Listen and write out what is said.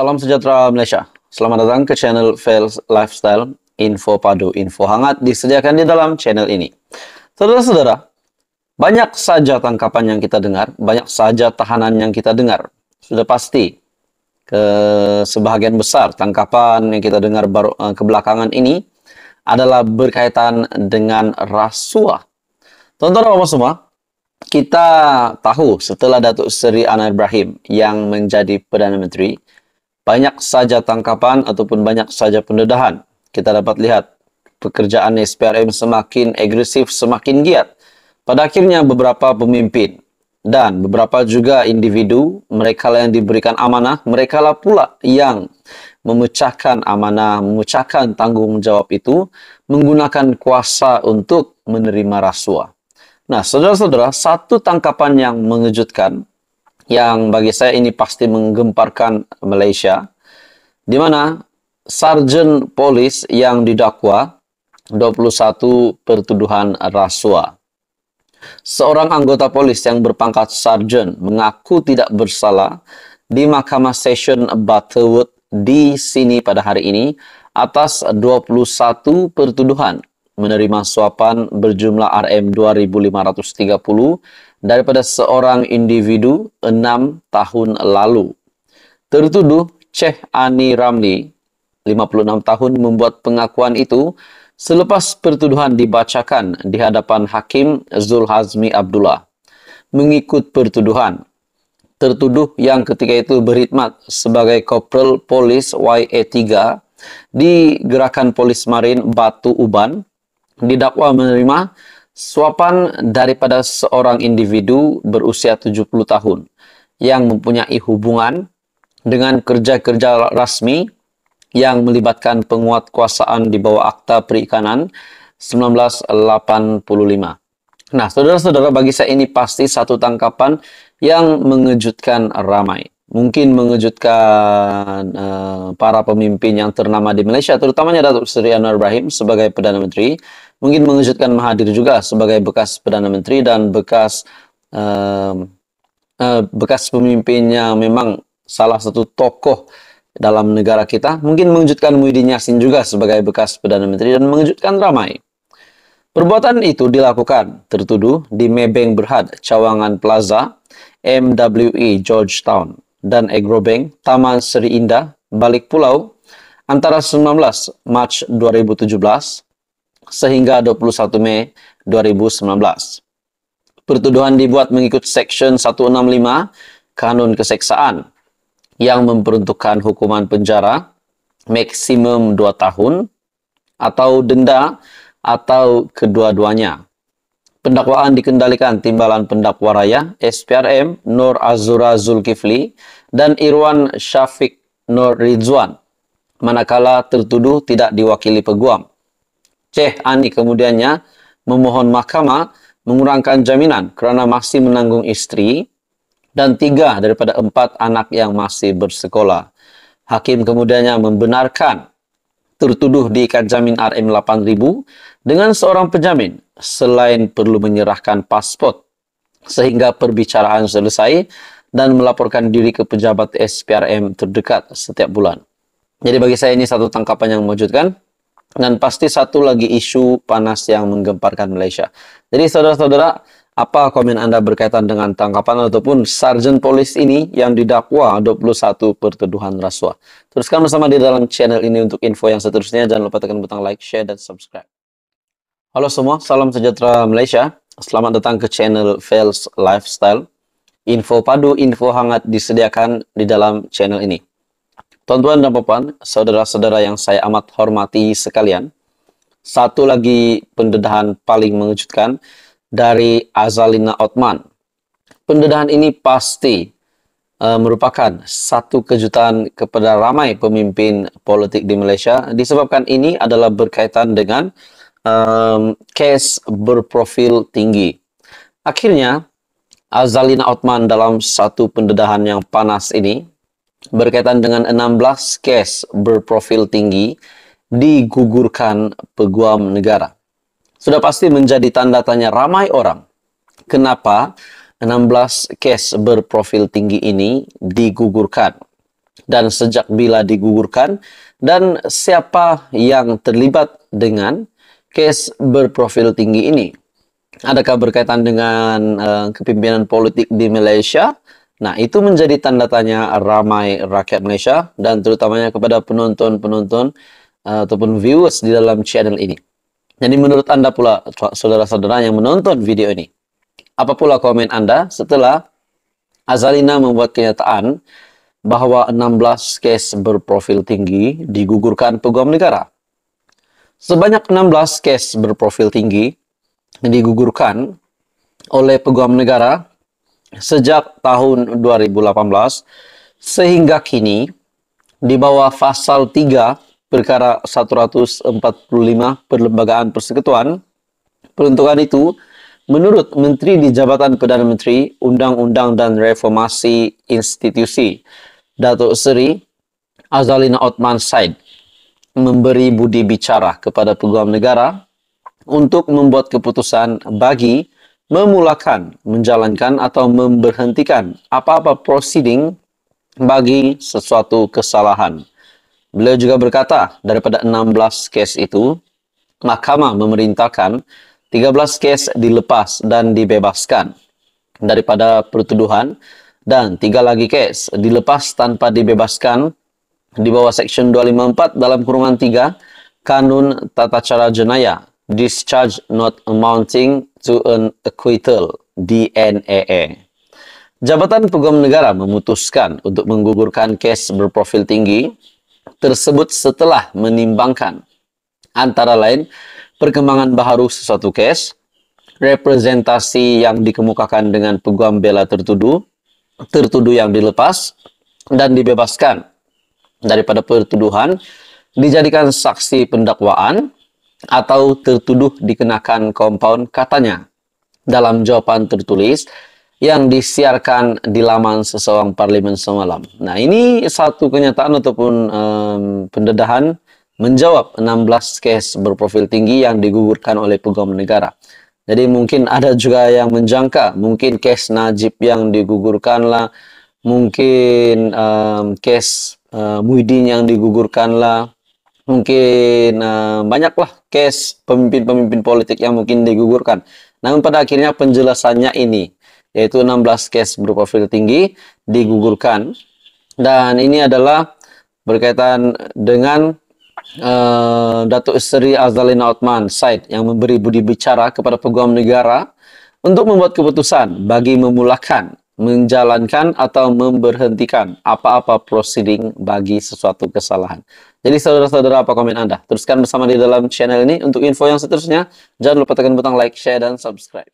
Salam sejahtera Malaysia. Selamat datang ke channel Fails Lifestyle Info Padu Info Hangat disediakan di dalam channel ini. Saudara-saudara, banyak saja tangkapan yang kita dengar, banyak saja tahanan yang kita dengar. Sudah pasti ke sebahagian besar tangkapan yang kita dengar baru eh, kebelakangan ini adalah berkaitan dengan rasuah. Tonton apa semua, kita tahu setelah Datuk Seri Anwar Ibrahim yang menjadi Perdana Menteri banyak saja tangkapan ataupun banyak saja pendedahan. Kita dapat lihat pekerjaan SPRM semakin agresif, semakin giat. Pada akhirnya beberapa pemimpin dan beberapa juga individu, mereka yang diberikan amanah, mereka lah pula yang memecahkan amanah, memecahkan tanggung jawab itu menggunakan kuasa untuk menerima rasuah. Nah, saudara-saudara, satu tangkapan yang mengejutkan yang bagi saya ini pasti menggemparkan Malaysia, di mana sarjen polis yang didakwa 21 pertuduhan rasuah. Seorang anggota polis yang berpangkat sarjen mengaku tidak bersalah di Mahkamah Session Butterwood di sini pada hari ini atas 21 pertuduhan menerima suapan berjumlah RM 2530 daripada seorang individu enam tahun lalu. Tertuduh Cheh Ani Ramli, 56 tahun membuat pengakuan itu selepas pertuduhan dibacakan di hadapan Hakim Zulhazmi Abdullah. Mengikut pertuduhan, tertuduh yang ketika itu berkhidmat sebagai Kopral Polis YE3 di Gerakan Polis Marin Batu Uban didakwa menerima Suapan daripada seorang individu berusia 70 tahun yang mempunyai hubungan dengan kerja-kerja rasmi yang melibatkan penguat kuasaan di bawah Akta Perikanan 1985. Nah, saudara-saudara, bagi saya ini pasti satu tangkapan yang mengejutkan ramai mungkin mengejutkan uh, para pemimpin yang ternama di Malaysia, terutamanya Datuk Seri Anwar Ibrahim sebagai Perdana Menteri, mungkin mengejutkan Mahathir juga sebagai bekas Perdana Menteri dan bekas uh, uh, bekas pemimpin yang memang salah satu tokoh dalam negara kita, mungkin mengejutkan Muhyiddin Yassin juga sebagai bekas Perdana Menteri dan mengejutkan ramai. Perbuatan itu dilakukan tertuduh di Mebeng Berhad, Cawangan Plaza, MWE Georgetown dan Agrobank Taman Seri Indah, Balik Pulau antara 19 Mac 2017 sehingga 21 Mei 2019. Pertuduhan dibuat mengikut Section 165 Kanun Keseksaan yang memperuntukkan hukuman penjara maksimum 2 tahun atau denda atau kedua-duanya. Pendakwaan dikendalikan Timbalan Pendakwa Raya, SPRM Nur Azura Zulkifli, dan Irwan Syafiq Nur Ridzwan manakala tertuduh tidak diwakili peguam. Ceh Ani kemudiannya memohon mahkamah mengurangkan jaminan kerana masih menanggung istri dan tiga daripada empat anak yang masih bersekolah. Hakim kemudiannya membenarkan tertuduh diikat jamin RM8000 dengan seorang penjamin selain perlu menyerahkan paspor sehingga perbicaraan selesai dan melaporkan diri ke pejabat SPRM terdekat setiap bulan. Jadi bagi saya ini satu tangkapan yang mewujudkan dan pasti satu lagi isu panas yang menggemparkan Malaysia. Jadi saudara-saudara, apa komen Anda berkaitan dengan tangkapan ataupun sarjan polis ini yang didakwa 21 pertuduhan rasuah? Teruskan bersama di dalam channel ini untuk info yang seterusnya. Jangan lupa tekan butang like, share, dan subscribe. Halo semua, salam sejahtera Malaysia. Selamat datang ke channel Fails Lifestyle. Info padu, info hangat disediakan di dalam channel ini. Tuan-tuan dan puan, saudara-saudara yang saya amat hormati sekalian. Satu lagi pendedahan paling mengejutkan dari Azalina Otman. Pendedahan ini pasti uh, merupakan satu kejutan kepada ramai pemimpin politik di Malaysia disebabkan ini adalah berkaitan dengan um, case berprofil tinggi. Akhirnya, Azalina Otman dalam satu pendedahan yang panas ini berkaitan dengan 16 case berprofil tinggi digugurkan peguam negara. Sudah pasti menjadi tanda tanya ramai orang. Kenapa 16 case berprofil tinggi ini digugurkan? Dan sejak bila digugurkan? Dan siapa yang terlibat dengan case berprofil tinggi ini? Adakah berkaitan dengan uh, kepimpinan politik di Malaysia? Nah, itu menjadi tanda tanya ramai rakyat Malaysia dan terutamanya kepada penonton-penonton uh, ataupun viewers di dalam channel ini. Jadi menurut Anda pula, saudara-saudara yang menonton video ini, apa pula komen Anda setelah Azalina membuat kenyataan bahwa 16 kes berprofil tinggi digugurkan peguam negara? Sebanyak 16 case berprofil tinggi digugurkan oleh peguam negara sejak tahun 2018 sehingga kini di bawah pasal 3 perkara 145 perlembagaan persekutuan peruntukan itu menurut Menteri di Jabatan Perdana Menteri Undang-Undang dan Reformasi Institusi Datuk Seri Azalina Otman Said memberi budi bicara kepada peguam negara untuk membuat keputusan bagi memulakan, menjalankan atau memberhentikan apa-apa proceeding bagi sesuatu kesalahan. Beliau juga berkata, daripada 16 kes itu, mahkamah memerintahkan 13 kes dilepas dan dibebaskan daripada pertuduhan dan tiga lagi kes dilepas tanpa dibebaskan di bawah section 254 dalam kurungan 3 Kanun Tata Cara Jenayah Discharge Not Amounting to an Acquittal DNAA e. Jabatan Peguam Negara memutuskan untuk menggugurkan kes berprofil tinggi tersebut setelah menimbangkan antara lain perkembangan baharu sesuatu kes, representasi yang dikemukakan dengan peguam bela tertuduh, tertuduh yang dilepas dan dibebaskan daripada pertuduhan dijadikan saksi pendakwaan atau tertuduh dikenakan kompaun katanya dalam jawaban tertulis yang disiarkan di laman seseorang parlimen semalam. Nah, ini satu kenyataan ataupun um, pendedahan menjawab 16 kes berprofil tinggi yang digugurkan oleh pegawai negara. Jadi mungkin ada juga yang menjangka, mungkin kes Najib yang digugurkan mungkin um, kes uh, Muhyiddin yang digugurkan lah mungkin uh, banyaklah case pemimpin-pemimpin politik yang mungkin digugurkan. Namun pada akhirnya penjelasannya ini yaitu 16 case berprofil tinggi digugurkan dan ini adalah berkaitan dengan uh, Datuk Seri Azalina Otman Said yang memberi budi bicara kepada peguam negara untuk membuat keputusan bagi memulakan menjalankan atau memberhentikan apa-apa proceeding bagi sesuatu kesalahan. Jadi saudara-saudara apa komen Anda? Teruskan bersama di dalam channel ini untuk info yang seterusnya. Jangan lupa tekan butang like, share, dan subscribe.